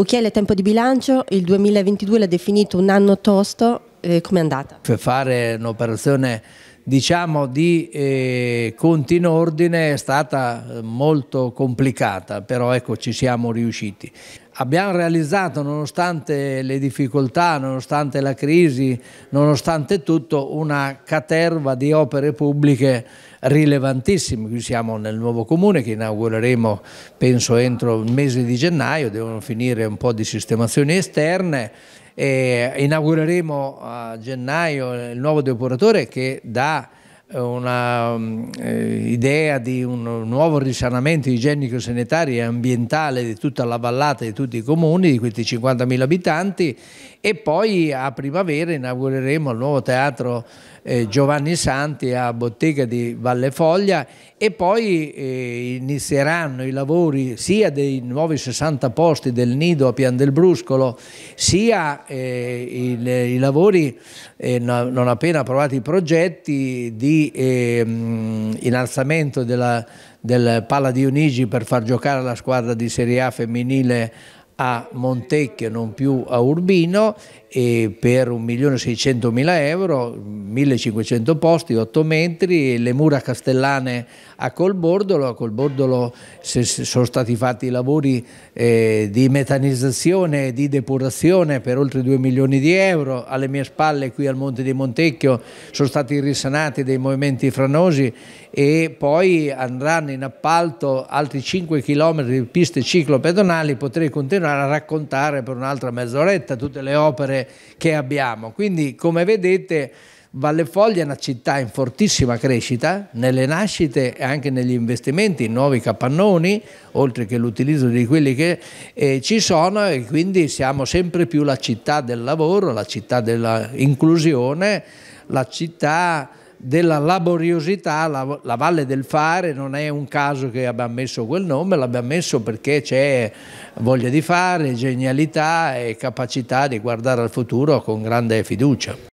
Ucchielli Tempo di Bilancio, il 2022 l'ha definito un anno tosto, eh, è andata? Per fare un'operazione diciamo di eh, conti in ordine è stata eh, molto complicata, però ecco ci siamo riusciti abbiamo realizzato, nonostante le difficoltà, nonostante la crisi, nonostante tutto, una caterva di opere pubbliche rilevantissime. Qui siamo nel nuovo comune che inaugureremo, penso, entro il mese di gennaio, devono finire un po' di sistemazioni esterne. E inaugureremo a gennaio il nuovo depuratore che dà un'idea mm, eh, di un nuovo risanamento igienico-sanitario e ambientale di tutta la vallata, di tutti i comuni, di questi 50.000 abitanti e poi a primavera inaugureremo il nuovo teatro eh, Giovanni Santi a Bottega di Valle Foglia e poi eh, inizieranno i lavori sia dei nuovi 60 posti del nido a Pian del Bruscolo sia eh, i, i, lavori eh, non appena approvati i progetti di di eh, innalzamento della, del Palla Unigi per far giocare la squadra di Serie A femminile a Montecchio, non più a Urbino, e per 1.600.000 euro, 1.500 posti, 8 metri, le mura castellane a Colbordolo, a Colbordolo sono stati fatti i lavori eh, di metanizzazione e di depurazione per oltre 2 milioni di euro, alle mie spalle qui al Monte di Montecchio sono stati risanati dei movimenti franosi e poi andranno in appalto altri 5 km di piste ciclopedonali, potrei continuare a raccontare per un'altra mezz'oretta tutte le opere che abbiamo. Quindi, come vedete, Valle Foglia è una città in fortissima crescita nelle nascite e anche negli investimenti, in nuovi capannoni, oltre che l'utilizzo di quelli che eh, ci sono e quindi siamo sempre più la città del lavoro, la città dell'inclusione, la città della laboriosità, la, la, Valle del Fare non è un caso che abbiamo messo quel nome, l'abbiamo messo perché c'è voglia di fare, genialità e capacità di guardare al futuro con grande fiducia.